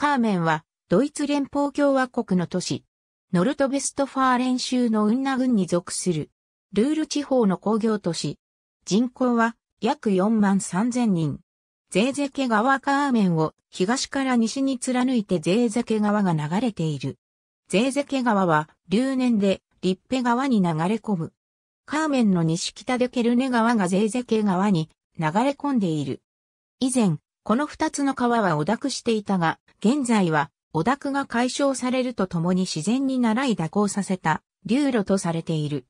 カーメンは、ドイツ連邦共和国の都市、ノルトベストファーレン州の運ン郡に属する、ルール地方の工業都市。人口は約4万3000人。ゼーゼケ川カーメンを東から西に貫いてゼーゼケ川が流れている。ゼーゼケ川は流年でリッペ川に流れ込む。カーメンの西北でケルネ川がゼーゼケ川に流れ込んでいる。以前、この二つの川はだ濁していたが、現在はだ濁が解消されるとともに自然に習い蛇行させた流路とされている。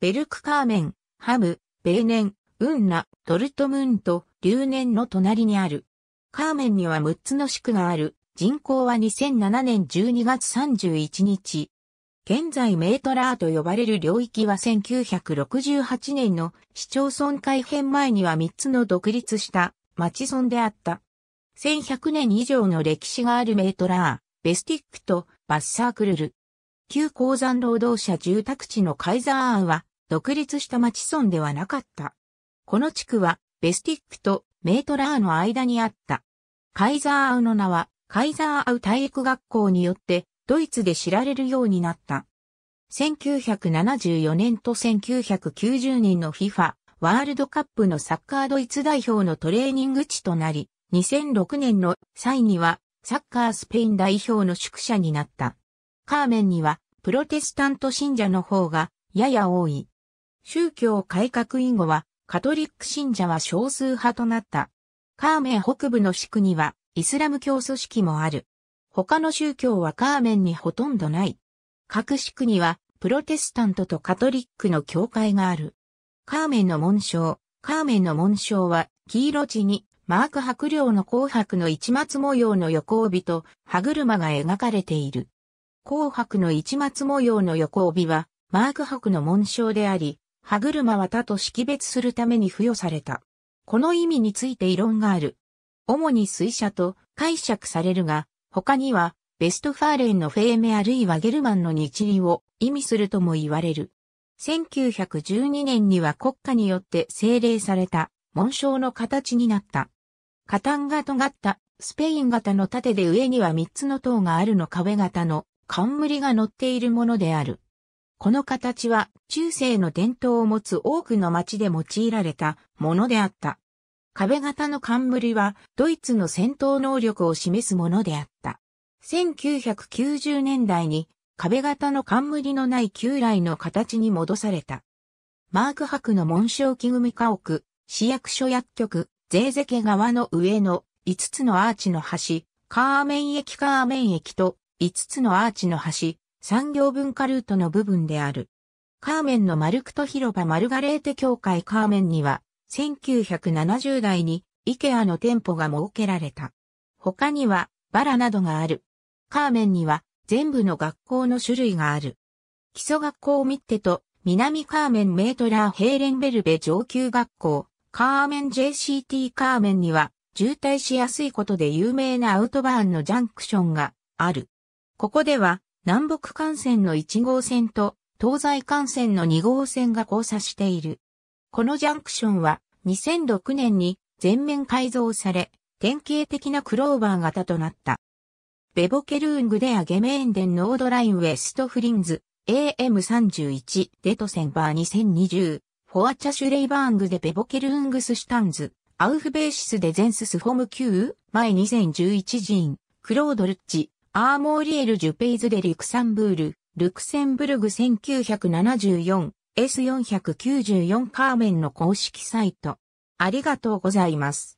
ベルクカーメン、ハム、ベーネン、ウンナ、ドルトムーンと流年の隣にある。カーメンには6つの地区がある。人口は2007年12月31日。現在メートラーと呼ばれる領域は1968年の市町村改編前には3つの独立した町村であった。1100年以上の歴史があるメートラー、ベスティックとバッサークルル。旧鉱山労働者住宅地のカイザーアーは、独立した町村ではなかった。この地区は、ベスティックとメートラーの間にあった。カイザーアウの名は、カイザーアウ体育学校によって、ドイツで知られるようになった。1974年と1990年の FIFA ワールドカップのサッカードイツ代表のトレーニング地となり、2006年の際にはサッカースペイン代表の宿舎になった。カーメンにはプロテスタント信者の方がやや多い。宗教改革以後はカトリック信者は少数派となった。カーメン北部の地区にはイスラム教組織もある。他の宗教はカーメンにほとんどない。各地区にはプロテスタントとカトリックの教会がある。カーメンの紋章。カーメンの紋章は、黄色地に、マーク白領の紅白の市松模様の横帯と歯車が描かれている。紅白の市松模様の横帯は、マーク白の紋章であり、歯車は他と識別するために付与された。この意味について異論がある。主に水車と解釈されるが、他には、ベストファーレンのフェーメあるいはゲルマンの日理を意味するとも言われる。1912年には国家によって精令された紋章の形になった。カタンが尖ったスペイン型の盾で上には3つの塔があるの壁型の冠が乗っているものである。この形は中世の伝統を持つ多くの町で用いられたものであった。壁型の冠はドイツの戦闘能力を示すものであった。1990年代に壁型の冠のない旧来の形に戻された。マーク博の紋章木組家屋、市役所薬局、税ゼ家側の上の5つのアーチの橋、カーメン駅カーメン駅と5つのアーチの橋、産業文化ルートの部分である。カーメンのマルクト広場マルガレーテ協会カーメンには、1970代にイケアの店舗が設けられた。他にはバラなどがある。カーメンには全部の学校の種類がある。基礎学校ミッテと、南カーメンメートラーヘーレンベルベ上級学校、カーメン JCT カーメンには、渋滞しやすいことで有名なアウトバーンのジャンクションがある。ここでは、南北幹線の1号線と、東西幹線の2号線が交差している。このジャンクションは、2006年に全面改造され、典型的なクローバー型となった。ベボケルーングデアゲメーンデンノードラインウェストフリンズ、AM31 デトセンバー2020、フォアチャシュレイバーングでベボケルーングスシュタンズ、アウフベーシスでゼンススフォム Q、前2011ジーン、クロードルッチ、アーモーリエル・ジュペイズでリクサンブール、ルクセンブルグ1974、S494 カーメンの公式サイト。ありがとうございます。